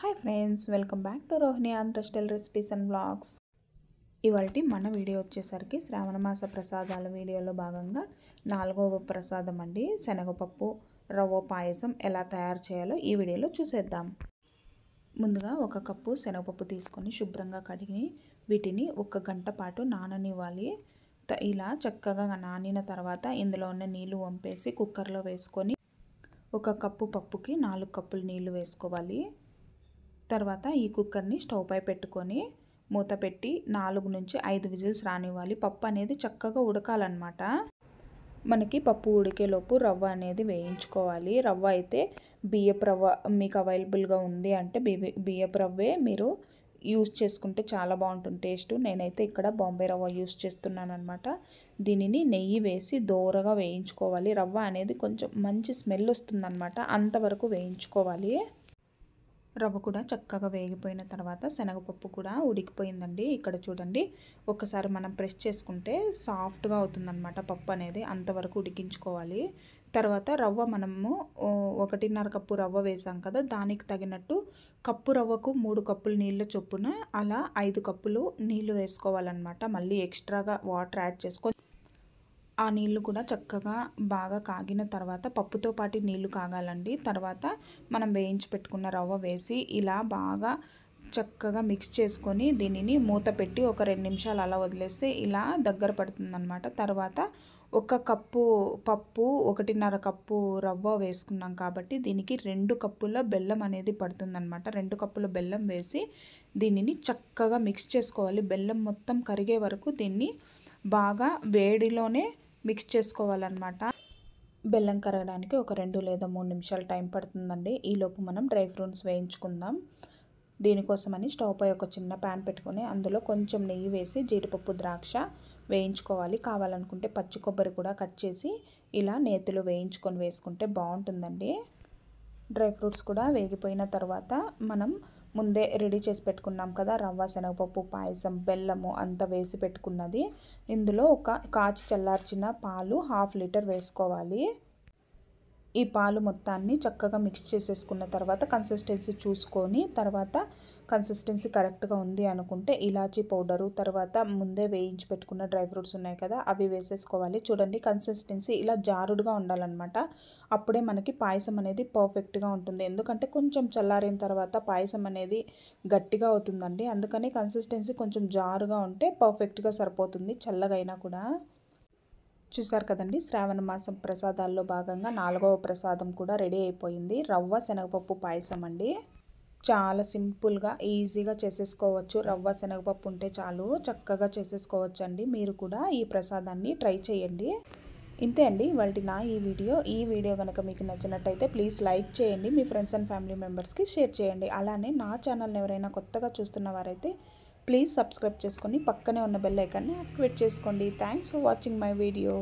hi friends welcome back to Rohini Andhra style recipes and blogs ఇవాళ మన video వచ్చేసరికి శ్రావణ మాస ప్రసాదాల వీడియోలో భాగంగా నాలుగవ ప్రసాదం అండి శనగపప్పు రవ్వ పాయసం ఎలా తయారు చేయాలో ఈ వీడియోలో చూసేద్దాం ముందుగా ఒక కప్పు శనగపప్పు తీసుకొని శుభ్రంగా కడిగి వీటిని ఒక గంట పాటు నాననివ్వాలి ఇలా చక్కగా నానిన తర్వాత ఇందులో ఉన్న నీళ్లు వంపేసి కుక్కర్లో వేసుకొని ఒక కప్పు పప్పుకి నాలుగు కప్పులు నీళ్లు వేసుకోవాలి తర్వాత ఈ కుక్కర్ని స్టవ్ పై పెట్టుకొని మూత పెట్టి నాలుగు నుంచి ఐదు విజిల్స్ రానివ్వాలి పప్పు అనేది చక్కగా ఉడకాలన్నమాట మనకి పప్పు ఉడికేలోపు రవ్వ అనేది వేయించుకోవాలి రవ్వ అయితే బియ్యపు రవ్వ మీకు అవైలబుల్గా ఉంది అంటే బియ్య బియ్యపు రవ్వే మీరు యూస్ చేసుకుంటే చాలా బాగుంటుంది టేస్ట్ నేనైతే ఇక్కడ బాంబే రవ్వ యూస్ చేస్తున్నాను అనమాట దీనిని నెయ్యి వేసి దోరగా వేయించుకోవాలి రవ్వ అనేది కొంచెం మంచి స్మెల్ వస్తుందన్నమాట అంతవరకు వేయించుకోవాలి రవ్వ కూడా చక్కగా వేగిపోయిన తర్వాత శనగపప్పు కూడా ఉడికిపోయిందండి ఇక్కడ చూడండి ఒకసారి మనం ప్రెస్ చేసుకుంటే సాఫ్ట్గా అవుతుందనమాట పప్పు అనేది అంతవరకు ఉడికించుకోవాలి తర్వాత రవ్వ మనము ఒకటిన్నర కప్పు రవ్వ వేసాం కదా దానికి తగినట్టు కప్పు రవ్వకు మూడు కప్పులు నీళ్ళ చొప్పున అలా ఐదు కప్పులు నీళ్లు వేసుకోవాలన్నమాట మళ్ళీ ఎక్స్ట్రాగా వాటర్ యాడ్ చేసుకొని ఆ నీళ్లు కూడా చక్కగా బాగా కాగిన తర్వాత పప్పుతో పాటు నీళ్లు కాగాలండి తర్వాత మనం వేయించి పెట్టుకున్న రవ్వ వేసి ఇలా బాగా చక్కగా మిక్స్ చేసుకొని దీనిని మూత పెట్టి ఒక రెండు నిమిషాలు అలా వదిలేస్తే ఇలా దగ్గర పడుతుందన్నమాట తర్వాత ఒక కప్పు పప్పు ఒకటిన్నర కప్పు రవ్వ వేసుకున్నాం కాబట్టి దీనికి రెండు కప్పుల బెల్లం అనేది పడుతుందనమాట రెండు కప్పుల బెల్లం వేసి దీనిని చక్కగా మిక్స్ చేసుకోవాలి బెల్లం మొత్తం కరిగే వరకు దీన్ని బాగా వేడిలోనే మిక్స్ చేసుకోవాలన్నమాట బెల్లం కరగడానికి ఒక రెండు లేదా మూడు నిమిషాలు టైం పడుతుందండి ఈలోపు మనం డ్రై ఫ్రూట్స్ వేయించుకుందాం దీనికోసమని స్టవ్ పై ఒక చిన్న ప్యాన్ పెట్టుకొని అందులో కొంచెం నెయ్యి వేసి జీడిపప్పు ద్రాక్ష వేయించుకోవాలి కావాలనుకుంటే పచ్చి కొబ్బరి కూడా కట్ చేసి ఇలా నేతిలో వేయించుకొని వేసుకుంటే బాగుంటుందండి డ్రై ఫ్రూట్స్ కూడా వేగిపోయిన తర్వాత మనం ముందే రెడీ చేసి పెట్టుకున్నాం కదా రవ్వ శనగపప్పు పాయసం బెల్లము అంత వేసి పెట్టుకున్నది ఇందులో ఒక కాచి చల్లార్చిన పాలు హాఫ్ లీటర్ వేసుకోవాలి ఈ పాలు మొత్తాన్ని చక్కగా మిక్స్ చేసేసుకున్న తర్వాత కన్సిస్టెన్సీ చూసుకొని తర్వాత కన్సిస్టెన్సీ కరెక్ట్గా ఉంది అనుకుంటే ఇలాచీ పౌడరు తర్వాత ముందే వేయించి పెట్టుకున్న డ్రై ఫ్రూట్స్ ఉన్నాయి కదా అవి వేసేసుకోవాలి చూడండి కన్సిస్టెన్సీ ఇలా జారుడుగా ఉండాలన్నమాట అప్పుడే మనకి పాయసం అనేది పర్ఫెక్ట్గా ఉంటుంది ఎందుకంటే కొంచెం చల్లారిన తర్వాత పాయసం అనేది గట్టిగా అవుతుందండి అందుకని కన్సిస్టెన్సీ కొంచెం జారుగా ఉంటే పర్ఫెక్ట్గా సరిపోతుంది చల్లగైనా కూడా చూసారు కదండి శ్రావణ మాసం ప్రసాదాల్లో భాగంగా నాలుగవ ప్రసాదం కూడా రెడీ అయిపోయింది రవ్వ శనగపప్పు పాయసం అండి చాలా సింపుల్గా ఈజీగా చేసేసుకోవచ్చు రవ్వ శనగపప్పు ఉంటే చాలు చక్కగా చేసేసుకోవచ్చు అండి మీరు కూడా ఈ ప్రసాదాన్ని ట్రై చేయండి ఇంతే అండి వాళ్ళ నా ఈ వీడియో ఈ వీడియో కనుక మీకు నచ్చినట్టయితే ప్లీజ్ లైక్ చేయండి మీ ఫ్రెండ్స్ అండ్ ఫ్యామిలీ మెంబర్స్కి షేర్ చేయండి అలానే నా ఛానల్ని ఎవరైనా కొత్తగా చూస్తున్న వారైతే ప్లీజ్ సబ్స్క్రైబ్ చేసుకొని పక్కనే ఉన్న బెల్లైకాన్ని యాక్టివేట్ చేసుకోండి thanks for watching my video